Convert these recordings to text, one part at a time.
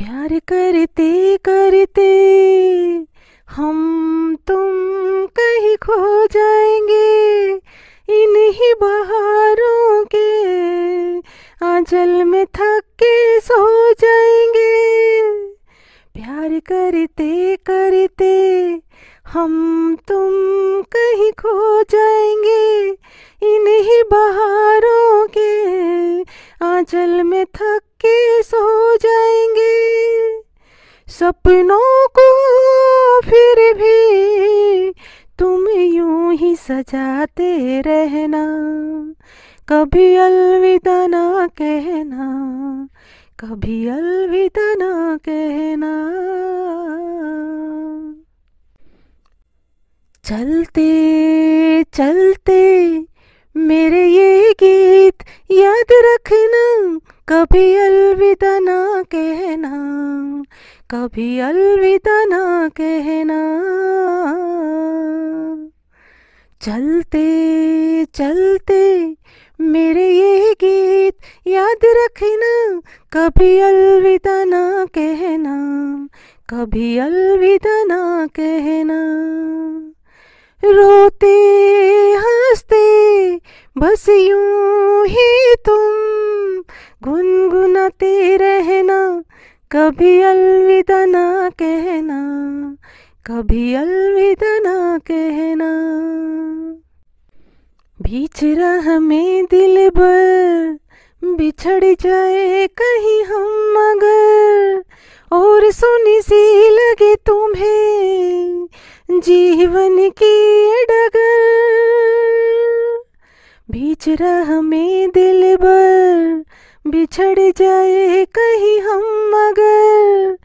प्यार करते करते हम तुम कहीं खो जाएंगे इन्हीं बहारों के आंचल में थक के सो जाएंगे प्यार करते करते हम तुम कहीं खो जाएंगे इन्हीं बहारों के आंचल में थक के सो जाएंगे सपनों को फिर भी तुम यूं ही सजाते रहना कभी अलविदा ना कहना कभी अलविदा ना कहना चलते चलते मेरे ये गीत याद रखना कभी अलविदा ना कहना कभी अलविदा ना कहना चलते चलते मेरे ये गीत याद रखना कभी अलविदा ना कहना कभी अलविदा ना कहना रोते हंसते बस यूं ही तुम गुन आते रहना कभी अलविदा ना कहना कभी अलविदा ना कहना बीच राह में दिल भर बिछड़ जाए कहीं हम मगर और सुनी सी लगे तुम्हें जीवन की डगर बीच राह में दिल भर बिछड़ जाए कहीं हम मगर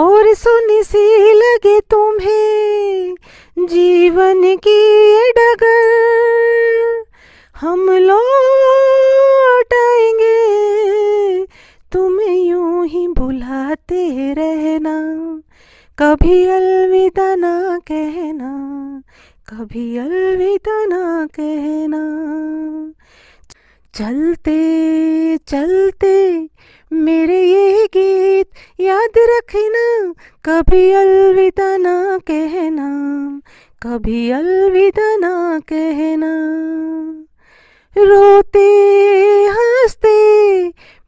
और सुनी सी लगे तुम्हें जीवन की ये डगर हम लौट आएंगे तुम्हें यूं ही बुलाते रहना कभी अलविदा ना कहना कभी अलविदा ना कहना चलते चलते मेरे ये गीत याद रखना कभी अलविदा ना कहना कभी अलविदा ना कहना रोते हंसते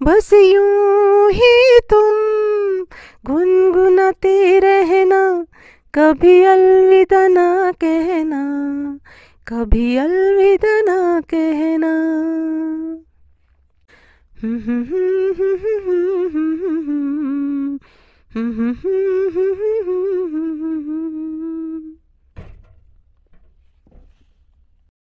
बस यूं ही तुम गुनगुनाते रहना कभी अलविदा ना कहना कभी अलविदा ना कहना हम्म हम्म हम्म हम्म हम्म हम्म हम्म हम्म